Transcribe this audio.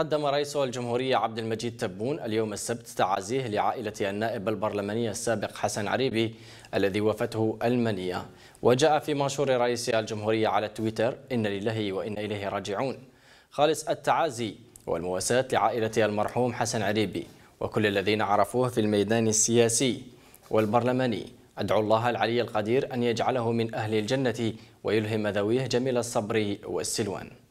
قدم رئيس الجمهورية عبد المجيد تبون اليوم السبت تعازيه لعائلة النائب البرلماني السابق حسن عريبي الذي وفته المنية وجاء في منشور رئيس الجمهورية على تويتر إن لله وإن إليه راجعون خالص التعازي والمواساة لعائلة المرحوم حسن عريبي وكل الذين عرفوه في الميدان السياسي والبرلماني أدعو الله العلي القدير أن يجعله من أهل الجنة ويلهم ذويه جميل الصبر والسلوان